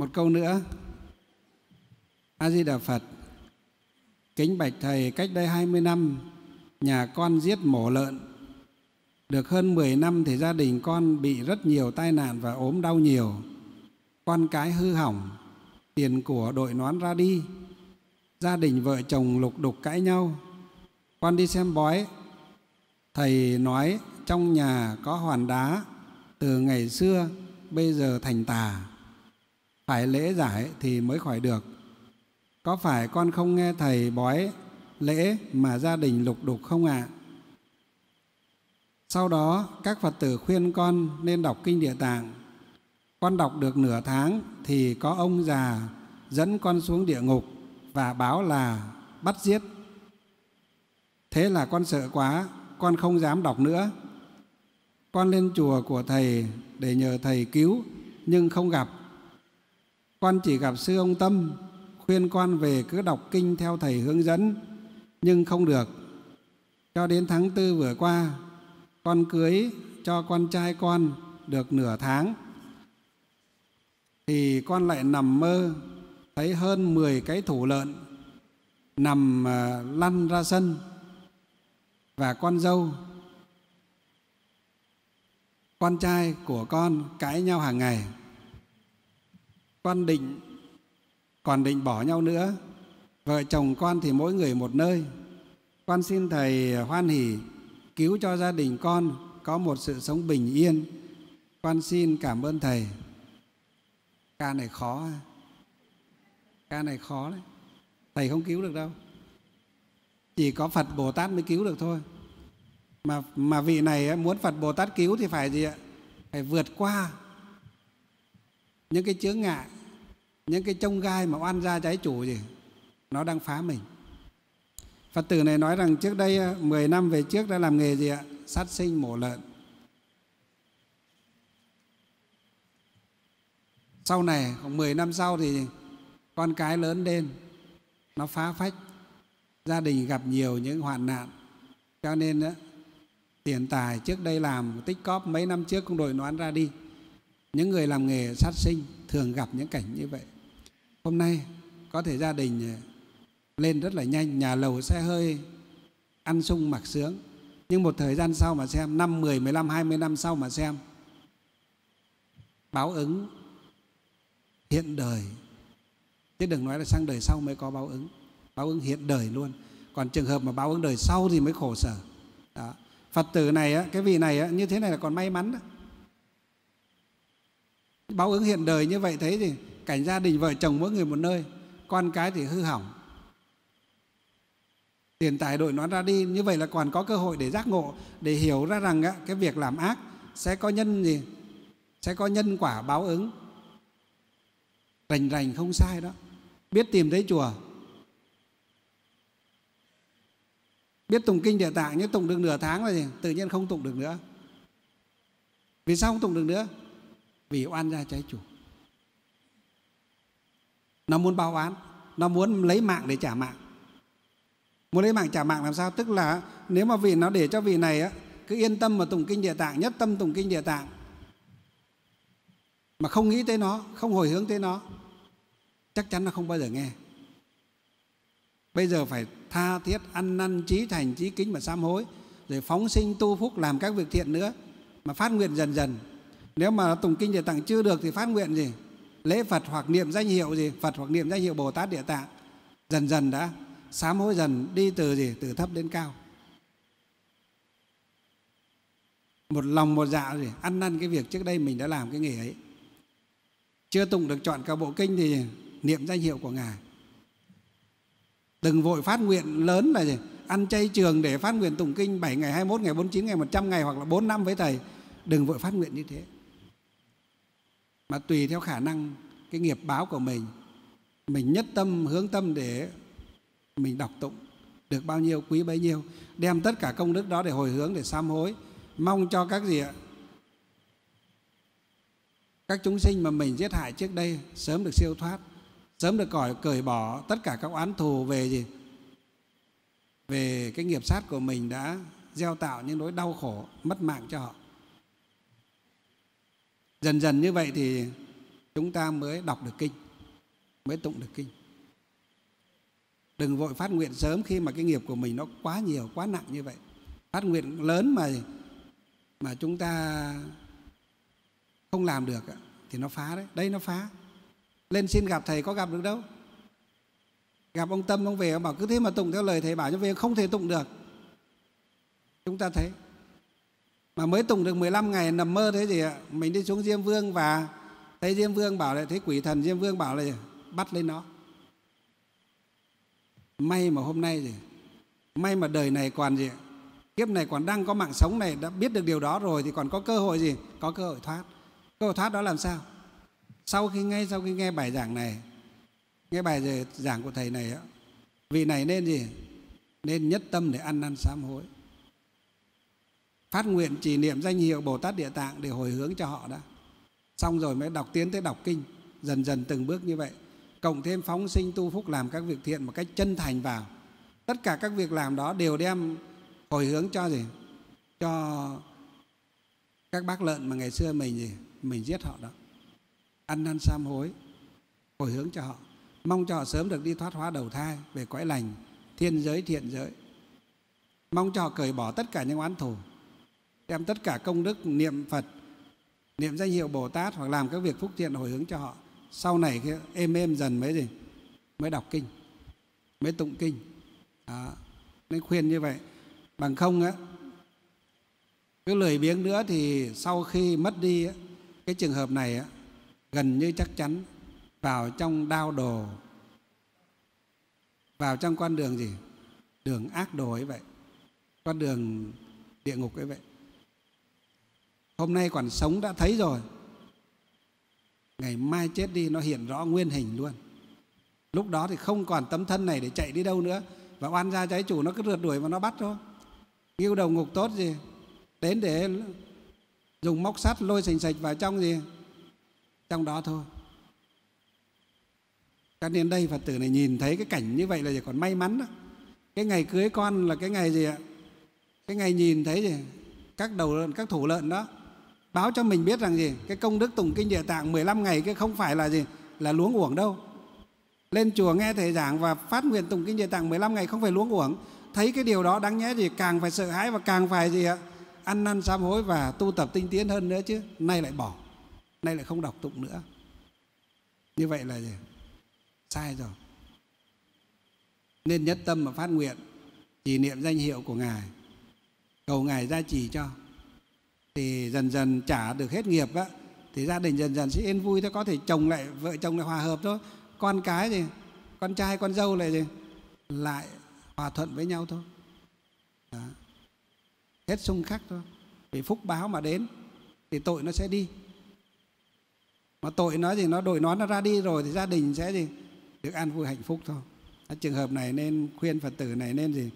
Một câu nữa. A Di Đà Phật. Kính bạch thầy cách đây 20 năm nhà con giết mổ lợn. Được hơn 10 năm thì gia đình con bị rất nhiều tai nạn và ốm đau nhiều. Con cái hư hỏng, tiền của đội nón ra đi. Gia đình vợ chồng lục đục cãi nhau. Con đi xem bói. Thầy nói trong nhà có hoàn đá từ ngày xưa bây giờ thành tà phải lễ giải thì mới khỏi được. Có phải con không nghe thầy bói lễ mà gia đình lục đục không ạ? À? Sau đó các Phật tử khuyên con nên đọc Kinh Địa Tạng. Con đọc được nửa tháng thì có ông già dẫn con xuống địa ngục và báo là bắt giết. Thế là con sợ quá, con không dám đọc nữa. Con lên chùa của thầy để nhờ thầy cứu nhưng không gặp con chỉ gặp sư ông Tâm khuyên con về cứ đọc kinh theo thầy hướng dẫn nhưng không được. Cho đến tháng tư vừa qua, con cưới cho con trai con được nửa tháng thì con lại nằm mơ thấy hơn 10 cái thủ lợn nằm à, lăn ra sân và con dâu con trai của con cãi nhau hàng ngày con định còn định bỏ nhau nữa vợ chồng con thì mỗi người một nơi con xin thầy hoan hỷ cứu cho gia đình con có một sự sống bình yên con xin cảm ơn thầy ca này khó à? ca này khó đấy thầy không cứu được đâu chỉ có phật bồ tát mới cứu được thôi mà mà vị này muốn phật bồ tát cứu thì phải gì ạ phải vượt qua những cái chướng ngại những cái trông gai mà oan ra trái chủ gì nó đang phá mình phật tử này nói rằng trước đây 10 ờ, năm về trước đã làm nghề gì ạ sát sinh mổ lợn sau này khoảng 10 năm sau thì con cái lớn lên nó phá phách gia đình gặp nhiều những hoạn nạn cho nên đó, ờ, tiền tài trước đây làm tích cóp mấy năm trước cũng đổi nó ăn ra đi những người làm nghề sát sinh thường gặp những cảnh như vậy hôm nay có thể gia đình ờ, lên rất là nhanh nhà lầu xe hơi ăn sung mặc sướng nhưng một thời gian sau mà xem năm mười mười lăm hai mươi năm sau mà xem báo ứng hiện đời chứ đừng nói là sang đời sau mới có báo ứng báo ứng hiện đời luôn còn trường hợp mà báo ứng đời sau thì mới khổ sở đó. phật tử này á, cái vị này á, như thế này là còn may mắn đó báo ứng hiện đời như vậy thấy thì cảnh gia đình vợ chồng mỗi người một nơi con cái thì hư hỏng tiền tài đội nó ra đi như vậy là còn có cơ hội để giác ngộ để hiểu ra rằng á, cái việc làm ác sẽ có nhân gì sẽ có nhân quả báo ứng rành rành không sai đó biết tìm thấy chùa biết tụng kinh địa tạng nhưng tụng được nửa tháng rồi gì tự nhiên không tụng được nữa vì sao không tụng được nữa vì oan gia trái chủ nó muốn báo oán nó muốn lấy mạng để trả mạng muốn lấy mạng trả mạng làm sao tức là nếu mà vì nó để cho vị này cứ yên tâm mà tùng kinh địa tạng nhất tâm tùng kinh địa tạng mà không nghĩ tới nó không hồi hướng tới nó chắc chắn nó không bao giờ nghe bây giờ phải tha thiết ăn năn trí thành trí kính mà sám hối rồi phóng sinh tu phúc làm các việc thiện nữa mà phát nguyện dần dần nếu mà tụng kinh địa tạng chưa được thì phát nguyện gì lễ phật hoặc niệm danh hiệu gì phật hoặc niệm danh hiệu bồ tát địa tạng dần dần đã sám hối dần đi từ gì từ thấp đến cao một lòng một dạ gì ăn năn cái việc trước đây mình đã làm cái nghề ấy chưa tụng được chọn cả bộ kinh thì niệm danh hiệu của ngài đừng vội phát nguyện lớn là gì ăn chay trường để phát nguyện tụng kinh 7 ngày 21 ngày 49 ngày 100 ngày hoặc là 4 năm với thầy đừng vội phát nguyện như thế mà tùy theo khả năng cái nghiệp báo của mình mình nhất tâm hướng tâm để mình đọc tụng được bao nhiêu quý bấy nhiêu đem tất cả công đức đó để hồi hướng để sám hối mong cho các gì ạ các chúng sinh mà mình giết hại trước đây sớm được siêu thoát sớm được cởi cởi bỏ tất cả các oán thù về gì về cái nghiệp sát của mình đã gieo tạo những nỗi đau khổ mất mạng cho họ dần dần như vậy thì chúng ta mới đọc được kinh mới tụng được kinh đừng vội phát nguyện sớm khi mà cái nghiệp của mình nó quá nhiều quá nặng như vậy phát nguyện lớn mà mà chúng ta không làm được thì nó phá đấy đây nó phá lên xin gặp thầy có gặp được đâu gặp ông tâm ông về ông bảo cứ thế mà tụng theo lời thầy bảo cho về không thể tụng được chúng ta thấy mà mới tùng được 15 ngày nằm mơ thế gì ạ mình đi xuống diêm vương và thấy diêm vương bảo lại thấy quỷ thần diêm vương bảo là bắt lên nó may mà hôm nay gì may mà đời này còn gì kiếp này còn đang có mạng sống này đã biết được điều đó rồi thì còn có cơ hội gì có cơ hội thoát cơ hội thoát đó làm sao sau khi nghe sau khi nghe bài giảng này nghe bài giảng của thầy này vì này nên gì nên nhất tâm để ăn năn sám hối phát nguyện chỉ niệm danh hiệu Bồ Tát Địa Tạng để hồi hướng cho họ đã. Xong rồi mới đọc tiến tới đọc kinh, dần dần từng bước như vậy. Cộng thêm phóng sinh tu phúc làm các việc thiện một cách chân thành vào. Tất cả các việc làm đó đều đem hồi hướng cho gì? Cho các bác lợn mà ngày xưa mình gì? Mình giết họ đó. Ăn năn sám hối, hồi hướng cho họ. Mong cho họ sớm được đi thoát hóa đầu thai về cõi lành, thiên giới, thiện giới. Mong cho họ cởi bỏ tất cả những oán thù, đem tất cả công đức niệm Phật niệm danh hiệu Bồ Tát hoặc làm các việc phúc thiện hồi hướng cho họ sau này cái êm êm dần mới gì mới đọc kinh mới tụng kinh đó. nên khuyên như vậy bằng không á cứ lười biếng nữa thì sau khi mất đi á, cái trường hợp này á, gần như chắc chắn vào trong đao đồ vào trong con đường gì đường ác đồ ấy vậy con đường địa ngục ấy vậy hôm nay còn sống đã thấy rồi ngày mai chết đi nó hiện rõ nguyên hình luôn lúc đó thì không còn tấm thân này để chạy đi đâu nữa và oan gia trái chủ nó cứ rượt đuổi và nó bắt thôi yêu đầu ngục tốt gì đến để dùng móc sắt lôi sành sạch vào trong gì trong đó thôi cho nên đây phật tử này nhìn thấy cái cảnh như vậy là gì còn may mắn đó cái ngày cưới con là cái ngày gì ạ cái ngày nhìn thấy gì các đầu lợn các thủ lợn đó báo cho mình biết rằng gì cái công đức tùng kinh địa tạng 15 ngày cái không phải là gì là luống uổng đâu lên chùa nghe thầy giảng và phát nguyện tùng kinh địa tạng 15 ngày không phải luống uổng thấy cái điều đó đáng nhẽ gì càng phải sợ hãi và càng phải gì ạ ăn năn sám hối và tu tập tinh tiến hơn nữa chứ nay lại bỏ nay lại không đọc tụng nữa như vậy là gì sai rồi nên nhất tâm mà phát nguyện chỉ niệm danh hiệu của ngài cầu ngài gia trì cho thì dần dần trả được hết nghiệp á thì gia đình dần dần sẽ yên vui thôi, có thể chồng lại vợ chồng lại hòa hợp thôi con cái gì con trai con dâu lại gì lại hòa thuận với nhau thôi Đó. hết xung khắc thôi vì phúc báo mà đến thì tội nó sẽ đi mà tội nó gì nó đổi nó nó ra đi rồi thì gia đình sẽ gì được an vui hạnh phúc thôi Đó, trường hợp này nên khuyên phật tử này nên gì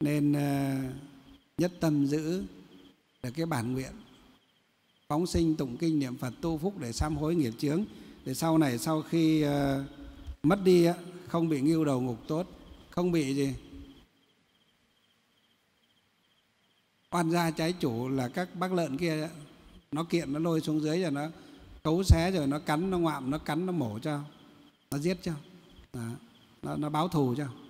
nên uh, nhất tâm giữ là cái bản nguyện phóng sinh tụng kinh niệm phật tu phúc để sám hối nghiệp chướng để sau này sau khi uh, mất đi không bị nghiêu đầu ngục tốt không bị gì oan gia trái chủ là các bác lợn kia nó kiện nó lôi xuống dưới rồi nó cấu xé rồi nó cắn nó ngoạm nó cắn nó mổ cho nó giết cho đó. nó nó báo thù cho